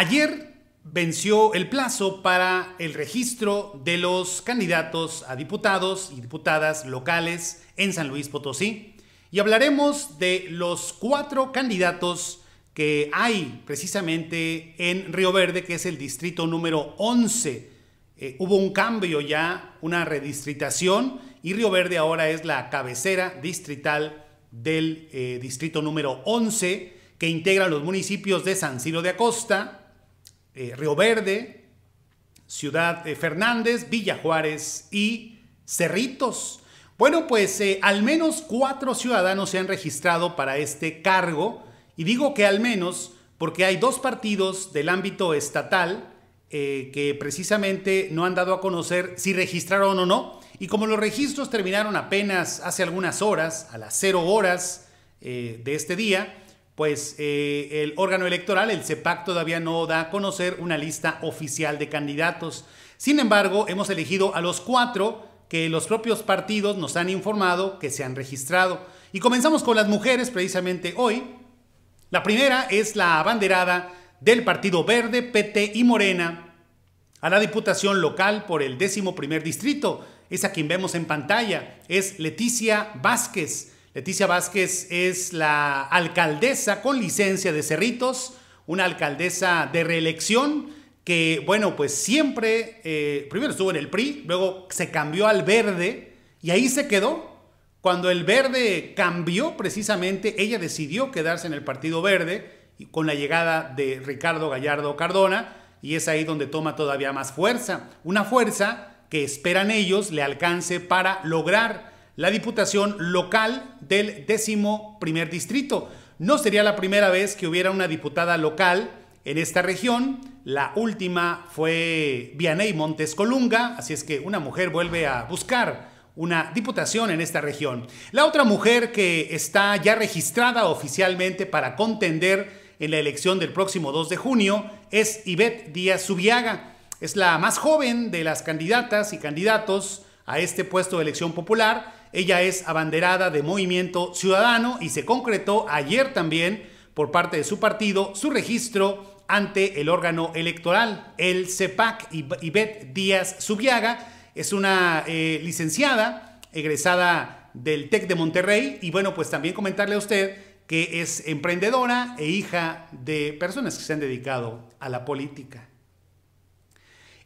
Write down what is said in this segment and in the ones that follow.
Ayer venció el plazo para el registro de los candidatos a diputados y diputadas locales en San Luis Potosí y hablaremos de los cuatro candidatos que hay precisamente en Río Verde, que es el distrito número 11. Eh, hubo un cambio ya, una redistritación, y Río Verde ahora es la cabecera distrital del eh, distrito número 11, que integra los municipios de San Ciro de Acosta, eh, Río Verde, Ciudad eh, Fernández, Villa Juárez y Cerritos. Bueno, pues eh, al menos cuatro ciudadanos se han registrado para este cargo y digo que al menos porque hay dos partidos del ámbito estatal que precisamente no han dado a conocer si registraron o no. Y como los registros terminaron apenas hace algunas horas, a las cero horas de este día, pues eh, el órgano electoral, el CEPAC, todavía no da a conocer una lista oficial de candidatos. Sin embargo, hemos elegido a los cuatro que los propios partidos nos han informado que se han registrado. Y comenzamos con las mujeres precisamente hoy. La primera es la abanderada del Partido Verde, PT y Morena a la Diputación Local por el décimo primer distrito. Es a quien vemos en pantalla. Es Leticia Vázquez. Leticia Vázquez es la alcaldesa con licencia de Cerritos, una alcaldesa de reelección que, bueno, pues siempre, eh, primero estuvo en el PRI, luego se cambió al verde y ahí se quedó. Cuando el verde cambió, precisamente ella decidió quedarse en el Partido Verde con la llegada de Ricardo Gallardo Cardona y es ahí donde toma todavía más fuerza, una fuerza que esperan ellos le alcance para lograr la Diputación Local del décimo primer distrito. No sería la primera vez que hubiera una diputada local en esta región. La última fue Vianey Montes Colunga, así es que una mujer vuelve a buscar una diputación en esta región. La otra mujer que está ya registrada oficialmente para contender en la elección del próximo 2 de junio es Ivette Díaz Subiaga. Es la más joven de las candidatas y candidatos a este puesto de elección popular. Ella es abanderada de Movimiento Ciudadano y se concretó ayer también por parte de su partido su registro ante el órgano electoral, el CEPAC. Ivette Díaz Subiaga es una eh, licenciada egresada del TEC de Monterrey y bueno, pues también comentarle a usted que es emprendedora e hija de personas que se han dedicado a la política.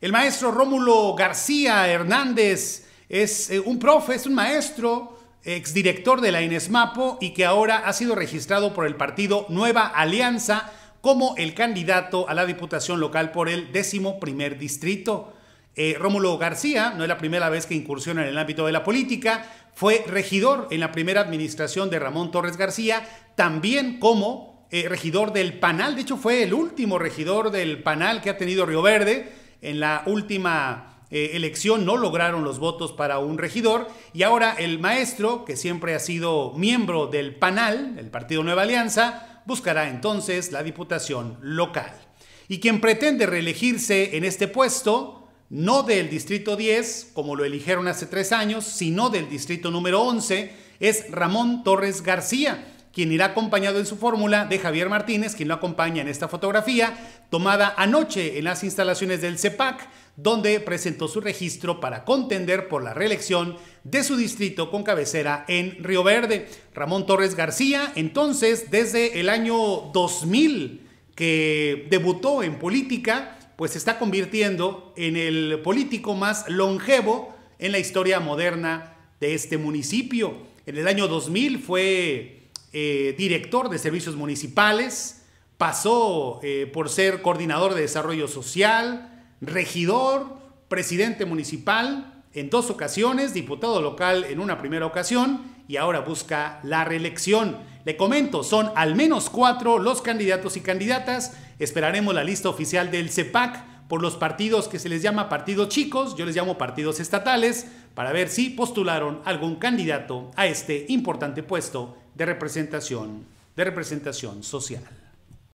El maestro Rómulo García Hernández es eh, un profe, es un maestro, exdirector de la Inesmapo y que ahora ha sido registrado por el partido Nueva Alianza como el candidato a la Diputación Local por el décimo primer distrito. Eh, Rómulo García no es la primera vez que incursiona en el ámbito de la política, fue regidor en la primera administración de Ramón Torres García, también como eh, regidor del Panal, de hecho fue el último regidor del Panal que ha tenido Río Verde en la última eh, elección no lograron los votos para un regidor y ahora el maestro, que siempre ha sido miembro del PANAL, el Partido Nueva Alianza, buscará entonces la diputación local. Y quien pretende reelegirse en este puesto, no del distrito 10, como lo eligieron hace tres años, sino del distrito número 11, es Ramón Torres García quien irá acompañado en su fórmula de Javier Martínez, quien lo acompaña en esta fotografía, tomada anoche en las instalaciones del CEPAC, donde presentó su registro para contender por la reelección de su distrito con cabecera en Río Verde. Ramón Torres García, entonces, desde el año 2000 que debutó en política, pues se está convirtiendo en el político más longevo en la historia moderna de este municipio. En el año 2000 fue eh, director de servicios municipales, pasó eh, por ser coordinador de desarrollo social, regidor, presidente municipal en dos ocasiones, diputado local en una primera ocasión y ahora busca la reelección. Le comento, son al menos cuatro los candidatos y candidatas. Esperaremos la lista oficial del CEPAC por los partidos que se les llama partidos chicos, yo les llamo partidos estatales, para ver si postularon algún candidato a este importante puesto de representación, de representación social.